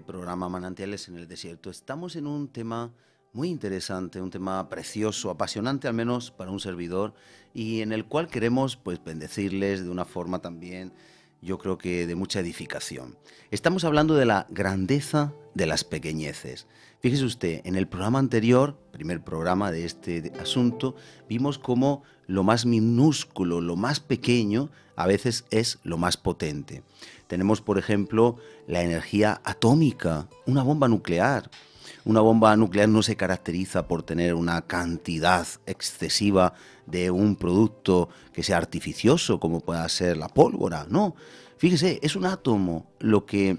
programa Manantiales en el Desierto. Estamos en un tema muy interesante, un tema precioso, apasionante al menos para un servidor y en el cual queremos pues bendecirles de una forma también yo creo que de mucha edificación. Estamos hablando de la grandeza de las pequeñeces. Fíjese usted, en el programa anterior, primer programa de este asunto, vimos cómo lo más minúsculo, lo más pequeño, a veces es lo más potente. Tenemos, por ejemplo, la energía atómica, una bomba nuclear. Una bomba nuclear no se caracteriza por tener una cantidad excesiva de un producto que sea artificioso, como pueda ser la pólvora, no. Fíjese, es un átomo lo que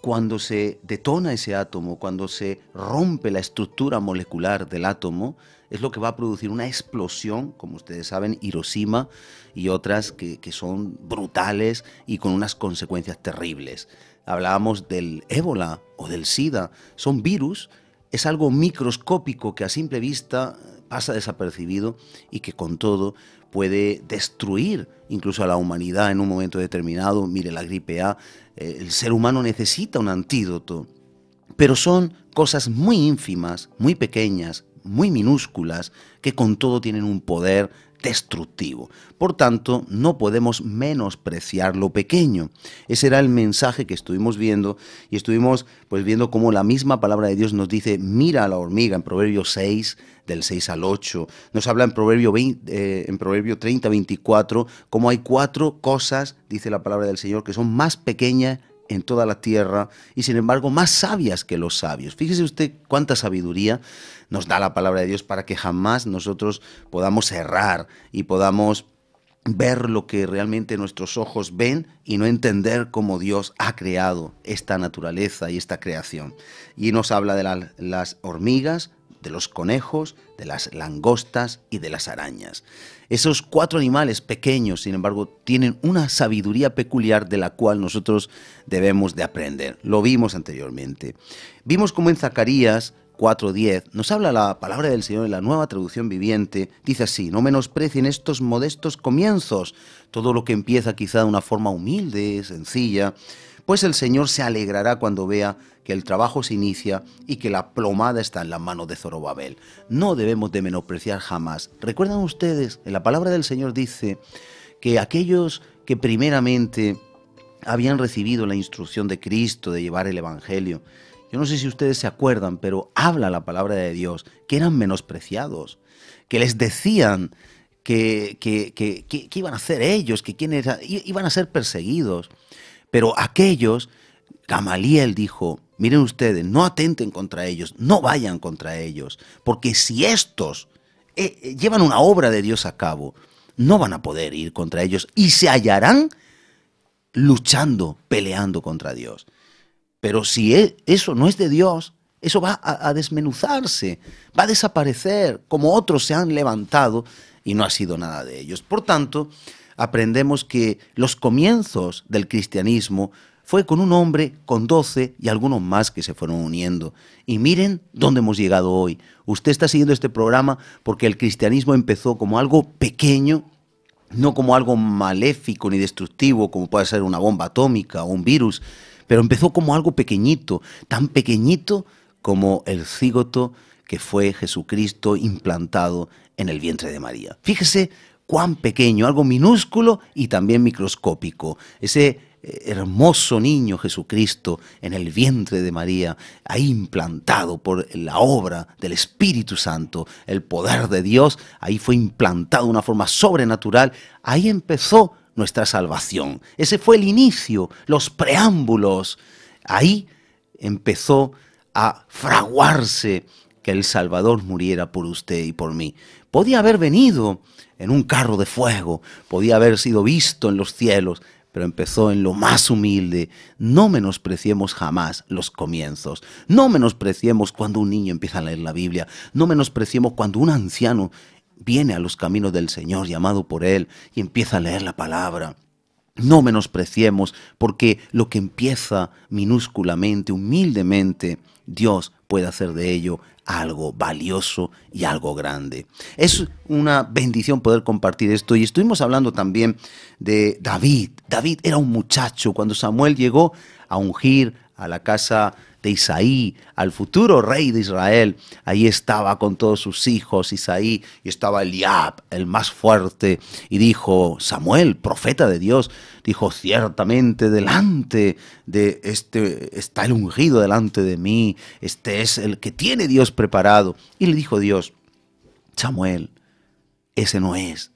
cuando se detona ese átomo, cuando se rompe la estructura molecular del átomo, es lo que va a producir una explosión, como ustedes saben, Hiroshima y otras que, que son brutales y con unas consecuencias terribles. Hablábamos del ébola o del SIDA, son virus, es algo microscópico que a simple vista pasa desapercibido y que con todo puede destruir incluso a la humanidad en un momento determinado. Mire la gripe A, eh, el ser humano necesita un antídoto, pero son cosas muy ínfimas, muy pequeñas, muy minúsculas, que con todo tienen un poder destructivo. Por tanto, no podemos menospreciar lo pequeño. Ese era el mensaje que estuvimos viendo y estuvimos pues viendo cómo la misma palabra de Dios nos dice, mira a la hormiga en Proverbio 6, del 6 al 8. Nos habla en Proverbio, eh, en Proverbio 30, 24, cómo hay cuatro cosas, dice la palabra del Señor, que son más pequeñas en toda la tierra y sin embargo más sabias que los sabios. Fíjese usted cuánta sabiduría nos da la palabra de Dios para que jamás nosotros podamos errar y podamos ver lo que realmente nuestros ojos ven y no entender cómo Dios ha creado esta naturaleza y esta creación. Y nos habla de las hormigas, de los conejos, de las langostas y de las arañas. Esos cuatro animales pequeños, sin embargo, tienen una sabiduría peculiar de la cual nosotros debemos de aprender. Lo vimos anteriormente. Vimos cómo en Zacarías 4.10 nos habla la palabra del Señor en la nueva traducción viviente. Dice así, no menosprecien estos modestos comienzos, todo lo que empieza quizá de una forma humilde, sencilla, pues el Señor se alegrará cuando vea que el trabajo se inicia y que la plomada está en la manos de Zorobabel. No debemos de menospreciar jamás. ¿Recuerdan ustedes? En la palabra del Señor dice que aquellos que primeramente habían recibido la instrucción de Cristo de llevar el Evangelio, yo no sé si ustedes se acuerdan, pero habla la palabra de Dios, que eran menospreciados, que les decían que, iban a hacer ellos, que quién iban a ser perseguidos. Pero aquellos, Gamaliel dijo, Miren ustedes, no atenten contra ellos, no vayan contra ellos, porque si estos eh, eh, llevan una obra de Dios a cabo, no van a poder ir contra ellos y se hallarán luchando, peleando contra Dios. Pero si e, eso no es de Dios, eso va a, desmenuzarse, va a desaparecer, como otros se han levantado y no ha sido nada de ellos. Por tanto, aprendemos que los comienzos del cristianismo fue con un hombre, con doce y algunos más que se fueron uniendo. Y miren dónde hemos llegado hoy. Usted está siguiendo este programa porque el cristianismo empezó como algo pequeño, no como algo maléfico ni destructivo como puede ser una bomba atómica o un virus, pero empezó como algo pequeñito, tan pequeñito como el cigoto que fue Jesucristo implantado en el vientre de María. Fíjese cuán pequeño, algo minúsculo y también microscópico. Ese hermoso niño Jesucristo en el vientre de María, ahí implantado por la obra del Espíritu Santo, el poder de Dios, ahí fue implantado de una forma sobrenatural, ahí empezó nuestra salvación. Ese fue el inicio, los preámbulos. Ahí empezó a fraguarse que el Salvador muriera por usted y por mí. Podía haber venido en un carro de fuego, podía haber sido visto en los cielos, pero empezó en lo más humilde. No menospreciemos jamás los comienzos. No menospreciemos cuando un niño empieza a leer la Biblia. No menospreciemos cuando un anciano viene a los caminos del Señor llamado por Él y empieza a leer la palabra. No menospreciemos porque lo que empieza minúsculamente, humildemente, Dios puede hacer de ello algo valioso y algo grande. Es una bendición poder compartir esto y estuvimos hablando también de David. David era un muchacho cuando Samuel llegó a ungir a la casa de Isaí, al futuro rey de Israel. Ahí estaba con todos sus hijos Isaí y estaba Eliab, el más fuerte, y dijo, Samuel, profeta de Dios, dijo, ciertamente delante de este está el ungido delante de mí, este es el que tiene Dios preparado. Y le dijo Dios, Samuel, ese no es.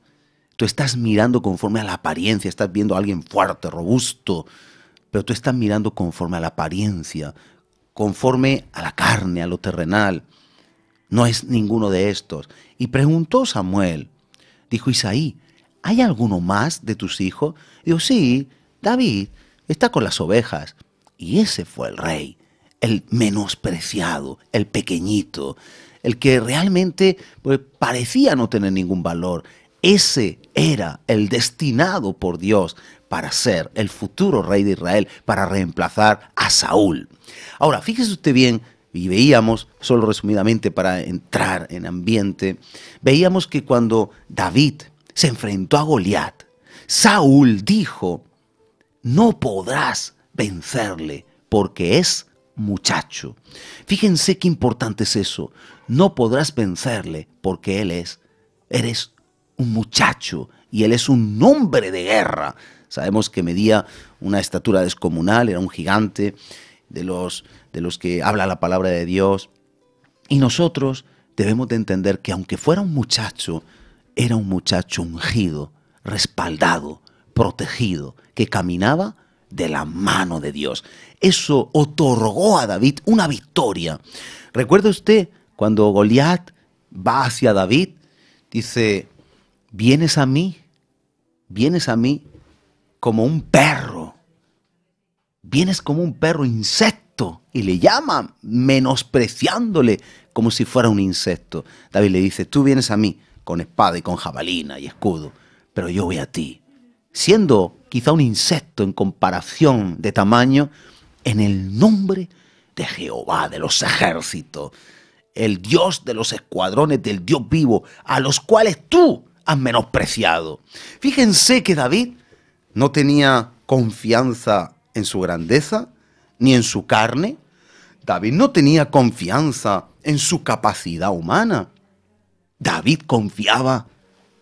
Tú estás mirando conforme a la apariencia, estás viendo a alguien fuerte, robusto, pero tú estás mirando conforme a la apariencia, conforme a la carne, a lo terrenal. No es ninguno de estos. Y preguntó Samuel, dijo Isaí, ¿hay alguno más de tus hijos? Dijo, sí, David está con las ovejas. Y ese fue el rey, el menospreciado, el pequeñito, el que realmente pues, parecía no tener ningún valor. Ese era el destinado por Dios para ser el futuro rey de Israel, para reemplazar a Saúl. Ahora, fíjese usted bien, y veíamos, solo resumidamente para entrar en ambiente, veíamos que cuando David se enfrentó a Goliat, Saúl dijo, no podrás vencerle porque es muchacho. Fíjense qué importante es eso. No podrás vencerle porque él es, eres un muchacho y él es un hombre de guerra. Sabemos que medía una estatura descomunal, era un gigante de los, de los que habla la palabra de Dios. Y nosotros debemos de entender que aunque fuera un muchacho, era un muchacho ungido, respaldado, protegido, que caminaba de la mano de Dios. Eso otorgó a David una victoria. ¿Recuerda usted cuando Goliat va hacia David? Dice, vienes a mí, vienes a mí como un perro. Vienes como un perro insecto y le llama menospreciándole como si fuera un insecto. David le dice, tú vienes a mí con espada y con jabalina y escudo, pero yo voy a ti. Siendo quizá un insecto en comparación de tamaño, en el nombre de Jehová de los ejércitos, el Dios de los escuadrones del Dios vivo, a los cuales tú has menospreciado. Fíjense que David no tenía confianza en su grandeza ni en su carne. David no tenía confianza en su capacidad humana. David confiaba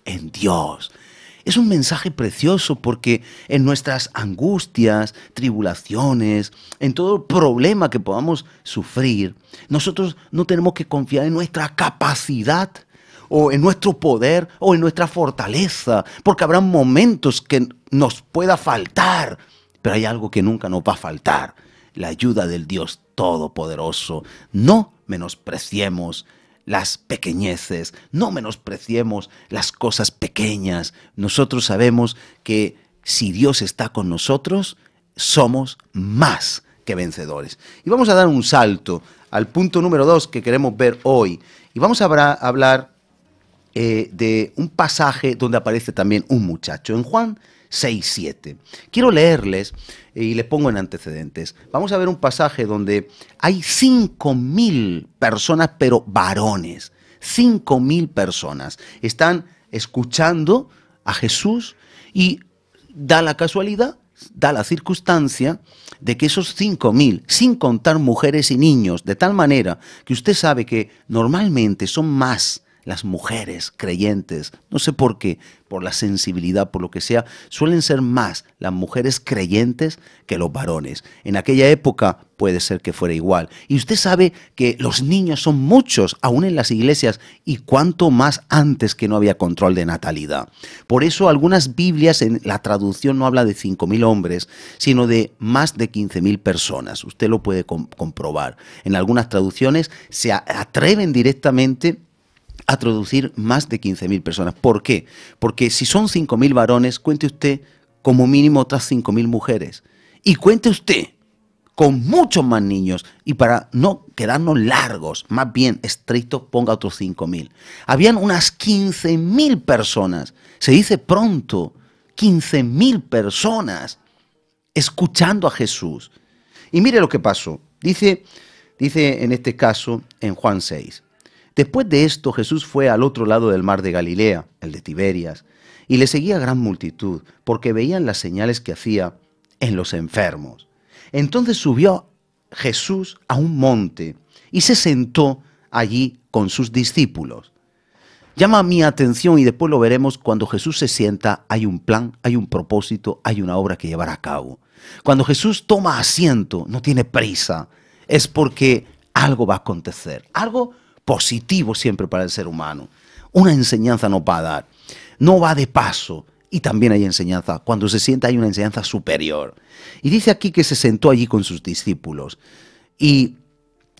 en Dios. Es un mensaje precioso porque en nuestras angustias, tribulaciones, en todo problema que podamos sufrir, nosotros no tenemos que confiar en nuestra capacidad o en nuestro poder o en nuestra fortaleza, porque habrá momentos que nos pueda faltar, pero hay algo que nunca nos va a faltar, la ayuda del Dios Todopoderoso. No menospreciemos las pequeñeces, no menospreciemos las cosas pequeñas. Nosotros sabemos que si Dios está con nosotros, somos más que vencedores. Y vamos a dar un salto al punto número dos que queremos ver hoy. Y vamos a hablar eh, de un pasaje donde aparece también un muchacho, en Juan 6, 7. Quiero leerles eh, y le pongo en antecedentes. Vamos a ver un pasaje donde hay 5.000 personas, pero varones. 5.000 personas están escuchando a Jesús y da la casualidad da la circunstancia de que esos 5.000, sin contar mujeres y niños, de tal manera que usted sabe que normalmente son más las mujeres creyentes, no sé por qué, por la sensibilidad, por lo que sea, suelen ser más las mujeres creyentes que los varones. En aquella época puede ser que fuera igual. Y usted sabe que los niños son muchos, aún en las iglesias, y cuanto más antes que no había control de natalidad. Por eso algunas Biblias en la traducción no habla de 5.000 hombres, sino de más de 15.000 personas. Usted lo puede comprobar. En algunas traducciones se atreven directamente a traducir más de 15.000 personas. ¿Por qué? Porque si son 5.000 varones, cuente usted como mínimo otras 5.000 mujeres. Y cuente usted con muchos más niños. Y para no quedarnos largos, más bien estrictos, ponga otros 5.000. Habían unas 15.000 personas. Se dice pronto, 15.000 personas escuchando a Jesús. Y mire lo que pasó. Dice, dice en este caso en Juan 6. Después de esto Jesús fue al otro lado del mar de Galilea, el de Tiberias, y le seguía gran multitud, porque veían las señales que hacía en los enfermos. Entonces subió Jesús a un monte y se sentó allí con sus discípulos. Llama mi atención y después lo veremos cuando Jesús se sienta, hay un plan, hay un propósito, hay una obra que llevar a cabo. Cuando Jesús toma asiento, no tiene prisa, es porque algo va a acontecer, algo positivo siempre para el ser humano. Una enseñanza no va a dar, no va de paso. Y también hay enseñanza. Cuando se sienta hay una enseñanza superior. Y dice aquí que se sentó allí con sus discípulos. Y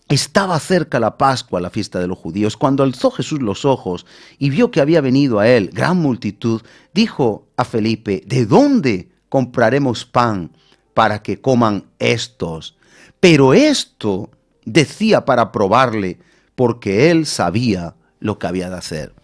estaba cerca la Pascua, la fiesta de los judíos, cuando alzó Jesús los ojos y vio que había venido a él gran multitud, dijo a Felipe, ¿de dónde compraremos pan para que coman estos? Pero esto decía para probarle, porque él sabía lo que había de hacer.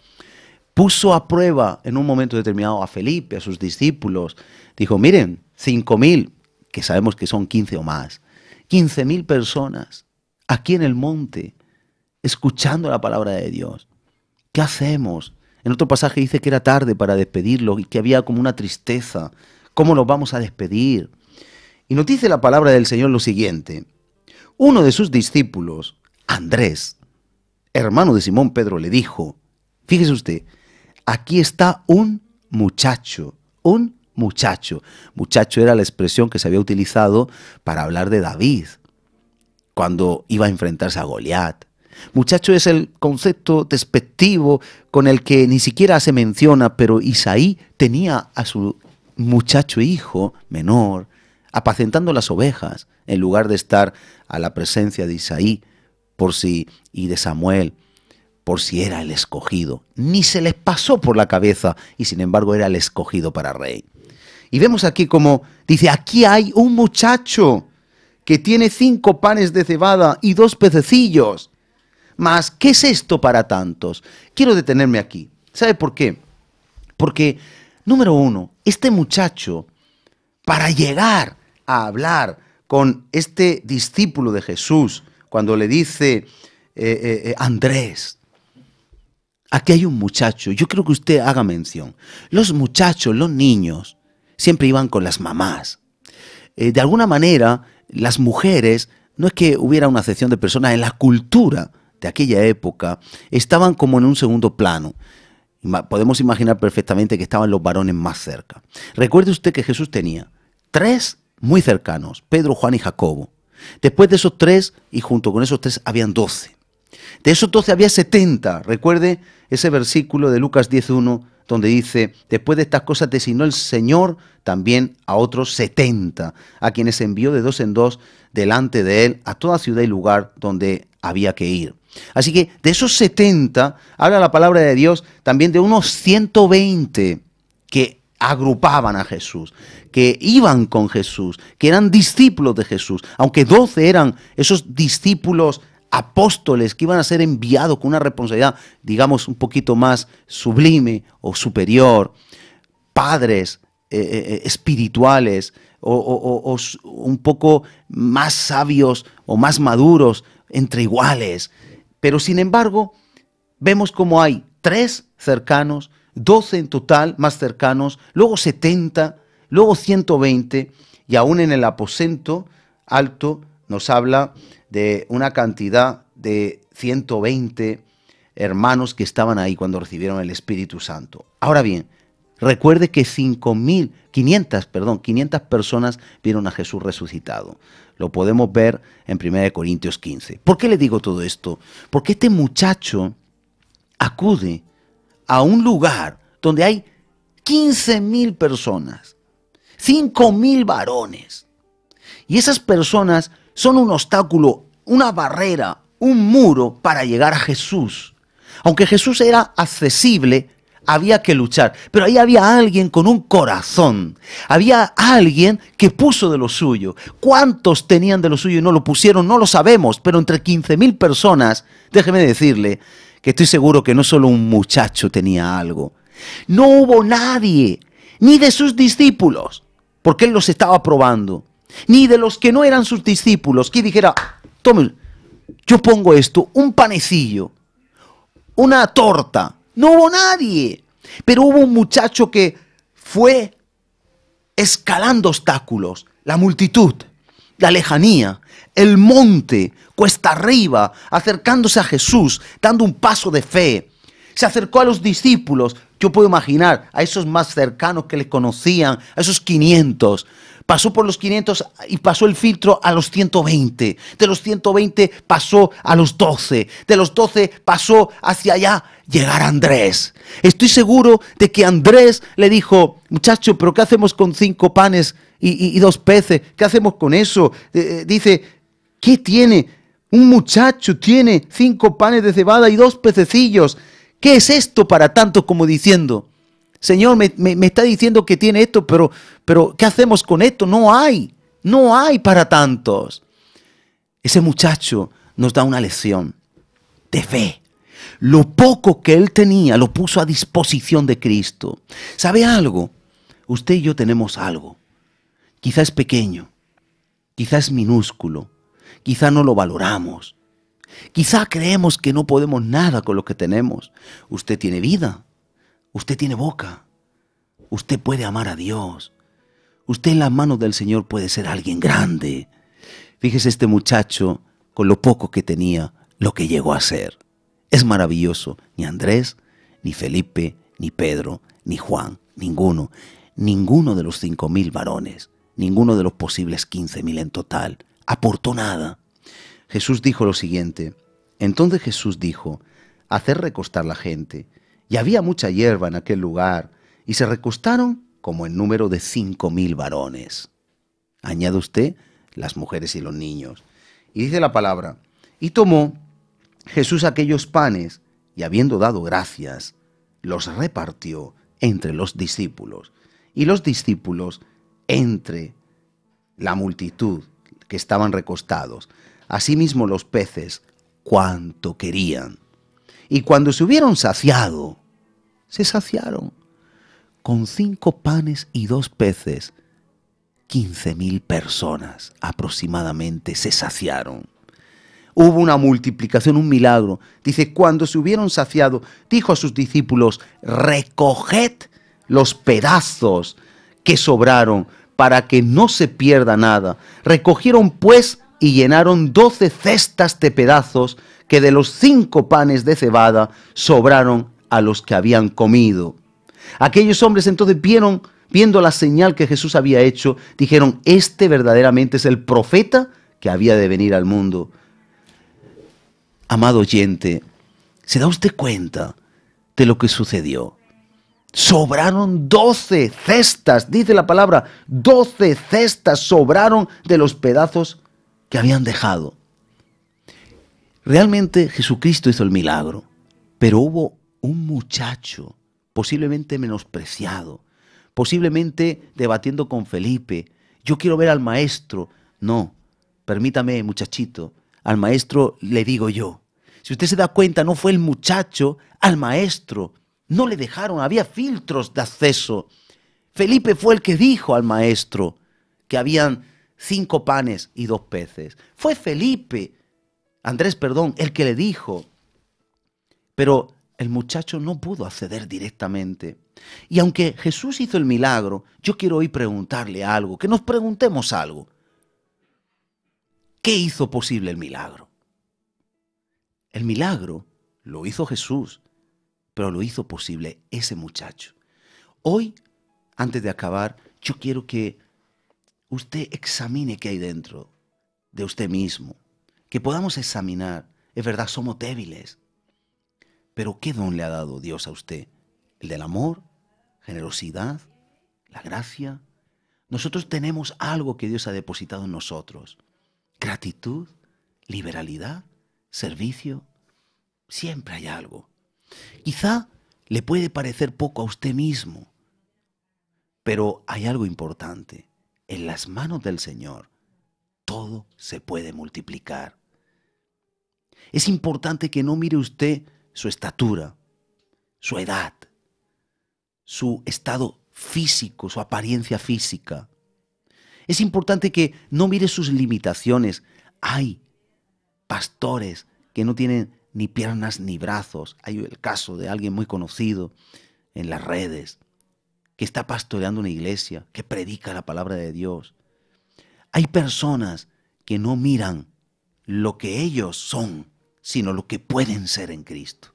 Puso a prueba en un momento determinado a Felipe, a sus discípulos. Dijo, miren, cinco mil, que sabemos que son 15 o más, 15.000 mil personas aquí en el monte, escuchando la palabra de Dios. ¿Qué hacemos? En otro pasaje dice que era tarde para despedirlo y que había como una tristeza. ¿Cómo lo vamos a despedir? Y nos dice la palabra del Señor lo siguiente. Uno de sus discípulos, Andrés, hermano de Simón Pedro, le dijo, fíjese usted, aquí está un muchacho, un muchacho. Muchacho era la expresión que se había utilizado para hablar de David cuando iba a enfrentarse a Goliat. Muchacho es el concepto despectivo con el que ni siquiera se menciona, pero Isaí tenía a su muchacho hijo menor apacentando las ovejas en lugar de estar a la presencia de Isaí por si y de Samuel, por si era el escogido. Ni se les pasó por la cabeza y sin embargo era el escogido para rey. Y vemos aquí como dice, aquí hay un muchacho que tiene cinco panes de cebada y dos pececillos. Mas, ¿qué es esto para tantos? Quiero detenerme aquí. ¿Sabe por qué? Porque, número uno, este muchacho, para llegar a hablar con este discípulo de Jesús, cuando le dice eh, eh, eh, Andrés, aquí hay un muchacho, yo creo que usted haga mención. Los muchachos, los niños, siempre iban con las mamás. de alguna manera, las mujeres, no es que hubiera una excepción de personas, en la cultura de aquella época, estaban como en un segundo plano. Podemos imaginar perfectamente que estaban los varones más cerca. Recuerde usted que Jesús tenía tres muy cercanos, Pedro, Juan y Jacobo. Después de esos tres, y junto con esos tres, habían doce. De esos doce había setenta. Recuerde ese versículo de Lucas 10.1, donde dice, después de estas cosas designó el Señor también a otros setenta, a quienes envió de dos en dos delante de él a toda ciudad y lugar donde había que ir. Así que de esos 70, habla la palabra de Dios también de unos 120 que agrupaban a Jesús, que iban con Jesús, que eran discípulos de Jesús, aunque doce eran esos discípulos apóstoles que iban a ser enviados con una responsabilidad, digamos, un poquito más sublime o superior, padres eh, eh, eh, espirituales o, un poco más sabios o más maduros entre iguales. Pero sin embargo, vemos como hay tres cercanos, 12 en total más cercanos, luego 70, luego 120, y aún en el aposento alto nos habla de una cantidad de 120 hermanos que estaban ahí cuando recibieron el Espíritu Santo. Ahora bien, recuerde que mil, perdón, 500 personas vieron a Jesús resucitado. Lo podemos ver en 1 Corintios 15. ¿Por qué le digo todo esto? Porque este muchacho acude a un lugar donde hay 15.000 mil personas, 5.000 mil varones. Y esas personas son un obstáculo, una barrera, un muro para llegar a Jesús. Aunque Jesús era accesible, había que luchar. Pero ahí había alguien con un corazón. Había alguien que puso de lo suyo. ¿Cuántos tenían de lo suyo y no lo pusieron? No lo sabemos. Pero entre 15.000 mil personas, déjeme decirle que estoy seguro que no solo un muchacho tenía algo. No hubo nadie, ni de sus discípulos, porque él los estaba probando, ni de los que no eran sus discípulos, que dijera, tomen, yo pongo esto, un panecillo, una torta. No hubo nadie, pero hubo un muchacho que fue escalando obstáculos, la multitud la lejanía, el monte, cuesta arriba, acercándose a Jesús, dando un paso de fe. Se acercó a los discípulos, yo puedo imaginar, a esos más cercanos que le conocían, a esos 500. Pasó por los 500 y pasó el filtro a los 120. De los 120 pasó a los 12. De los 12 pasó hacia allá llegar a Andrés. Estoy seguro de que Andrés le dijo, muchacho, pero ¿qué hacemos con cinco panes y, dos peces. ¿Qué hacemos con eso? Eh, eh, dice, ¿qué tiene? Un muchacho tiene cinco panes de cebada y dos pececillos. ¿Qué es esto para tanto como diciendo? Señor, me, está diciendo que tiene esto, pero, pero ¿qué hacemos con esto? No hay, no hay para tantos. Ese muchacho nos da una lección de fe. Lo poco que él tenía lo puso a disposición de Cristo. ¿Sabe algo? Usted y yo tenemos algo. Quizá es pequeño, quizá es minúsculo, quizá no lo valoramos, quizá creemos que no podemos nada con lo que tenemos. Usted tiene vida, usted tiene boca, usted puede amar a Dios, usted en las manos del Señor puede ser alguien grande. Fíjese este muchacho con lo poco que tenía, lo que llegó a ser. Es maravilloso, ni Andrés, ni Felipe, ni Pedro, ni Juan, ninguno, ninguno de los cinco mil varones ninguno de los posibles 15.000 en total, aportó nada. Jesús dijo lo siguiente, entonces Jesús dijo, hacer recostar la gente, y había mucha hierba en aquel lugar, y se recostaron como en número de cinco mil varones. Añade usted las mujeres y los niños. Y dice la palabra, y tomó Jesús aquellos panes, y habiendo dado gracias, los repartió entre los discípulos, y los discípulos entre la multitud que estaban recostados. Asimismo los peces, cuanto querían. Y cuando se hubieron saciado, se saciaron con cinco panes y dos peces. Quince mil personas aproximadamente se saciaron. Hubo una multiplicación, un milagro. Dice, cuando se hubieron saciado, dijo a sus discípulos, recoged los pedazos que sobraron, para que no se pierda nada. Recogieron pues y llenaron doce cestas de pedazos que de los cinco panes de cebada sobraron a los que habían comido. Aquellos hombres entonces vieron, viendo la señal que Jesús había hecho, dijeron, este verdaderamente es el profeta que había de venir al mundo. Amado oyente, ¿se da usted cuenta de lo que sucedió? sobraron doce cestas, dice la palabra, doce cestas sobraron de los pedazos que habían dejado. Realmente Jesucristo hizo el milagro, pero hubo un muchacho posiblemente menospreciado, posiblemente debatiendo con Felipe, yo quiero ver al maestro. No, permítame muchachito, al maestro le digo yo. Si usted se da cuenta, no fue el muchacho, al maestro no le dejaron, había filtros de acceso. Felipe fue el que dijo al maestro que habían cinco panes y dos peces. Fue Felipe, Andrés, perdón, el que le dijo. Pero el muchacho no pudo acceder directamente. Y aunque Jesús hizo el milagro, yo quiero hoy preguntarle algo, que nos preguntemos algo. ¿Qué hizo posible el milagro? El milagro lo hizo Jesús pero lo hizo posible ese muchacho. Hoy, antes de acabar, yo quiero que usted examine qué hay dentro de usted mismo, que podamos examinar, es verdad, somos débiles, pero ¿qué don le ha dado Dios a usted? ¿El del amor? ¿Generosidad? ¿La gracia? Nosotros tenemos algo que Dios ha depositado en nosotros. Gratitud, liberalidad, servicio. Siempre hay algo. Quizá le puede parecer poco a usted mismo, pero hay algo importante. En las manos del Señor todo se puede multiplicar. Es importante que no mire usted su estatura, su edad, su estado físico, su apariencia física. Es importante que no mire sus limitaciones. Hay pastores que no tienen ni piernas ni brazos. Hay el caso de alguien muy conocido en las redes que está pastoreando una iglesia, que predica la palabra de Dios. Hay personas que no miran lo que ellos son, sino lo que pueden ser en Cristo.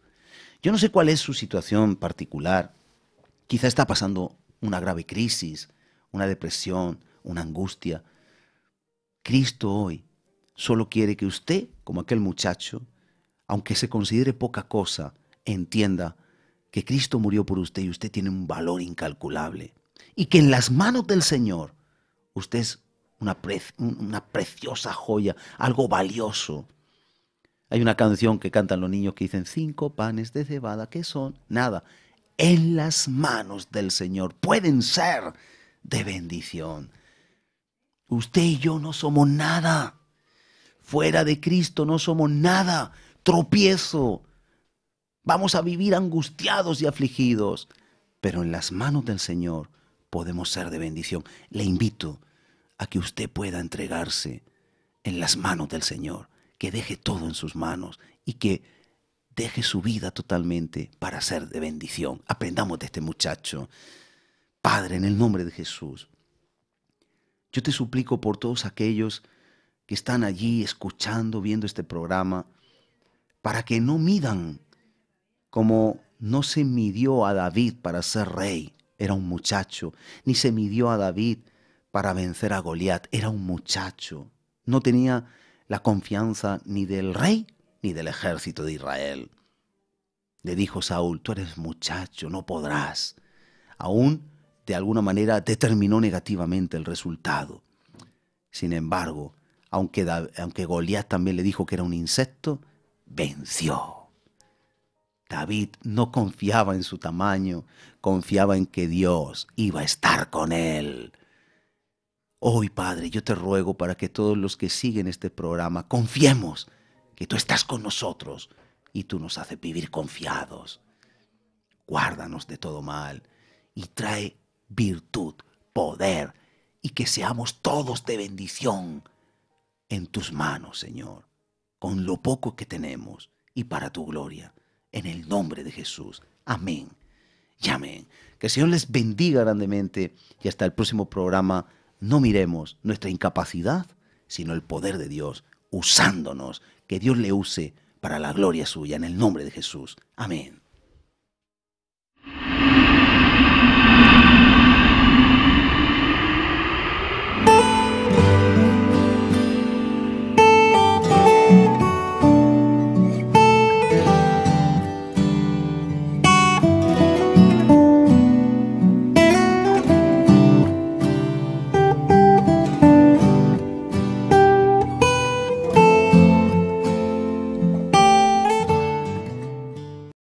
Yo no sé cuál es su situación particular. Quizá está pasando una grave crisis, una depresión, una angustia. Cristo hoy solo quiere que usted, como aquel muchacho, aunque se considere poca cosa, entienda que Cristo murió por usted y usted tiene un valor incalculable. Y que en las manos del Señor usted es una, preciosa joya, algo valioso. Hay una canción que cantan los niños que dicen, cinco panes de cebada, que son? Nada. En las manos del Señor pueden ser de bendición. Usted y yo no somos nada. Fuera de Cristo no somos nada tropiezo. Vamos a vivir angustiados y afligidos, pero en las manos del Señor podemos ser de bendición. Le invito a que usted pueda entregarse en las manos del Señor, que deje todo en sus manos y que deje su vida totalmente para ser de bendición. Aprendamos de este muchacho. Padre, en el nombre de Jesús, yo te suplico por todos aquellos que están allí escuchando, viendo este programa, para que no midan como no se midió a David para ser rey, era un muchacho, ni se midió a David para vencer a Goliat, era un muchacho. No tenía la confianza ni del rey ni del ejército de Israel. Le dijo Saúl, tú eres muchacho, no podrás. Aún de alguna manera determinó negativamente el resultado. Sin embargo, aunque, aunque Goliat también le dijo que era un insecto, venció. David no confiaba en su tamaño, confiaba en que Dios iba a estar con él. Hoy, Padre, yo te ruego para que todos los que siguen este programa confiemos que tú estás con nosotros y tú nos haces vivir confiados. Guárdanos de todo mal y trae virtud, poder y que seamos todos de bendición en tus manos, Señor con lo poco que tenemos y para tu gloria. En el nombre de Jesús. Amén. Y amén. Que el Señor les bendiga grandemente y hasta el próximo programa no miremos nuestra incapacidad, sino el poder de Dios usándonos. Que Dios le use para la gloria suya en el nombre de Jesús. Amén.